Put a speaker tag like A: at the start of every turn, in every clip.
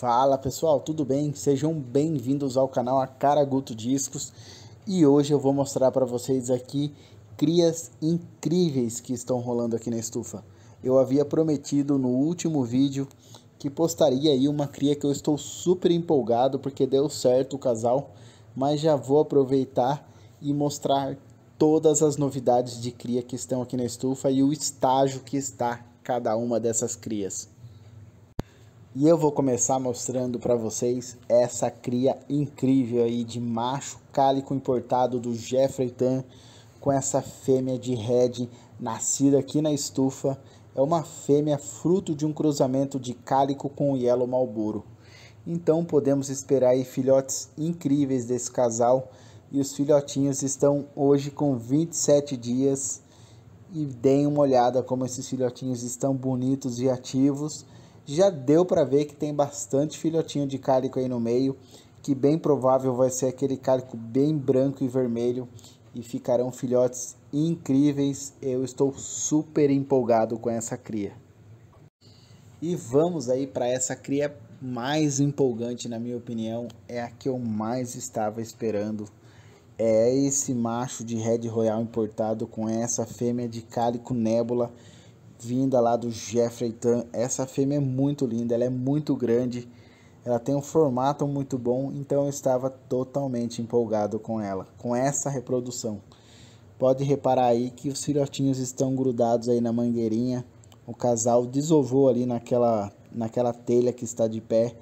A: Fala pessoal, tudo bem? Sejam bem-vindos ao canal Acaraguto Discos e hoje eu vou mostrar para vocês aqui crias incríveis que estão rolando aqui na estufa. Eu havia prometido no último vídeo que postaria aí uma cria que eu estou super empolgado porque deu certo o casal, mas já vou aproveitar e mostrar todas as novidades de cria que estão aqui na estufa e o estágio que está cada uma dessas crias. E eu vou começar mostrando para vocês essa cria incrível aí de macho cálico importado do Jeffrey Tan com essa fêmea de Red nascida aqui na estufa. É uma fêmea fruto de um cruzamento de cálico com Yellow Malboro. Então podemos esperar aí filhotes incríveis desse casal e os filhotinhos estão hoje com 27 dias e deem uma olhada como esses filhotinhos estão bonitos e ativos já deu para ver que tem bastante filhotinho de cálico aí no meio, que bem provável vai ser aquele cálico bem branco e vermelho e ficarão filhotes incríveis. Eu estou super empolgado com essa cria. E vamos aí para essa cria mais empolgante, na minha opinião, é a que eu mais estava esperando. É esse macho de Red Royal importado com essa fêmea de cálico nébula vinda lá do Jeffrey Tan. Essa fêmea é muito linda, ela é muito grande, ela tem um formato muito bom, então eu estava totalmente empolgado com ela, com essa reprodução. Pode reparar aí que os filhotinhos estão grudados aí na mangueirinha. O casal desovou ali naquela, naquela telha que está de pé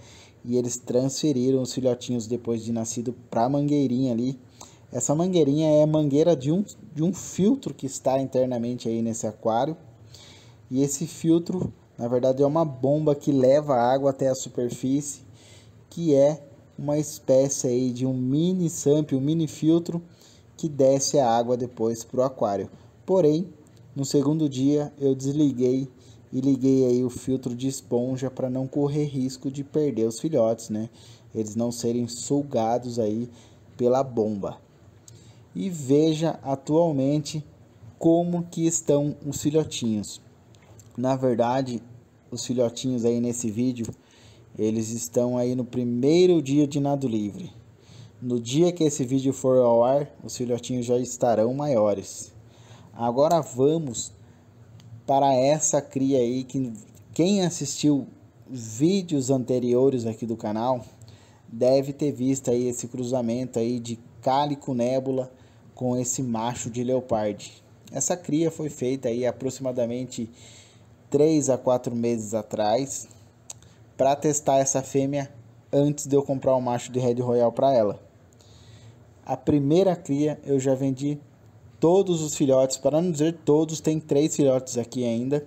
A: e eles transferiram os filhotinhos depois de nascido para a mangueirinha ali. Essa mangueirinha é a mangueira de um, de um filtro que está internamente aí nesse aquário e esse filtro, na verdade, é uma bomba que leva a água até a superfície, que é uma espécie aí de um mini SAMP, um mini filtro que desce a água depois para o aquário. Porém, no segundo dia eu desliguei e liguei aí o filtro de esponja para não correr risco de perder os filhotes, né? Eles não serem sugados aí pela bomba. E veja atualmente como que estão os filhotinhos. Na verdade, os filhotinhos aí nesse vídeo, eles estão aí no primeiro dia de nado livre. No dia que esse vídeo for ao ar, os filhotinhos já estarão maiores. Agora vamos para essa cria aí que quem assistiu vídeos anteriores aqui do canal deve ter visto aí esse cruzamento aí de cálico nébula com esse macho de leopardo. Essa cria foi feita aí aproximadamente 3 a 4 meses atrás para testar essa fêmea antes de eu comprar o um macho de Red Royal para ela. A primeira cria eu já vendi todos os filhotes, para não dizer todos, tem três filhotes aqui ainda.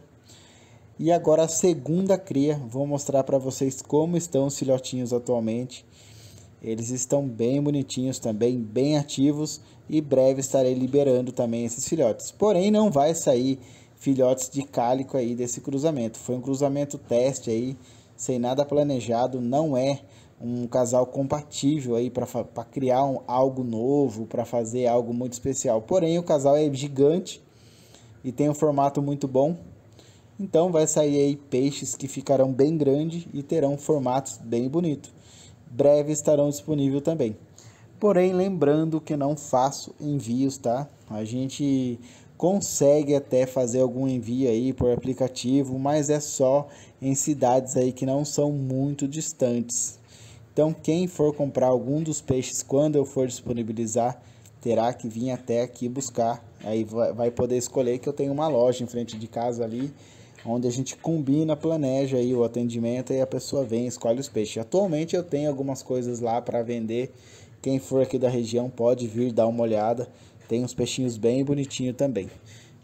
A: E agora a segunda cria, vou mostrar para vocês como estão os filhotinhos atualmente. Eles estão bem bonitinhos também, bem ativos e breve estarei liberando também esses filhotes. Porém, não vai sair filhotes de cálico aí desse cruzamento. Foi um cruzamento teste aí, sem nada planejado, não é um casal compatível aí para criar um, algo novo, para fazer algo muito especial. Porém, o casal é gigante e tem um formato muito bom. Então vai sair aí peixes que ficarão bem grandes e terão formatos bem bonito. Breve estarão disponíveis também. Porém, lembrando que não faço envios, tá? A gente consegue até fazer algum envio aí por aplicativo, mas é só em cidades aí que não são muito distantes. Então, quem for comprar algum dos peixes quando eu for disponibilizar, terá que vir até aqui buscar. Aí vai poder escolher que eu tenho uma loja em frente de casa ali, onde a gente combina, planeja aí o atendimento e a pessoa vem, escolhe os peixes. Atualmente eu tenho algumas coisas lá para vender. Quem for aqui da região pode vir dar uma olhada. Tem uns peixinhos bem bonitinhos também.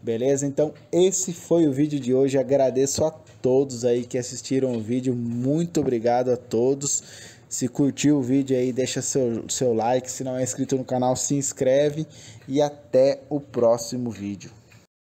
A: Beleza? Então, esse foi o vídeo de hoje. Agradeço a todos aí que assistiram o vídeo. Muito obrigado a todos. Se curtiu o vídeo aí, deixa seu, seu like. Se não é inscrito no canal, se inscreve. E até o próximo vídeo.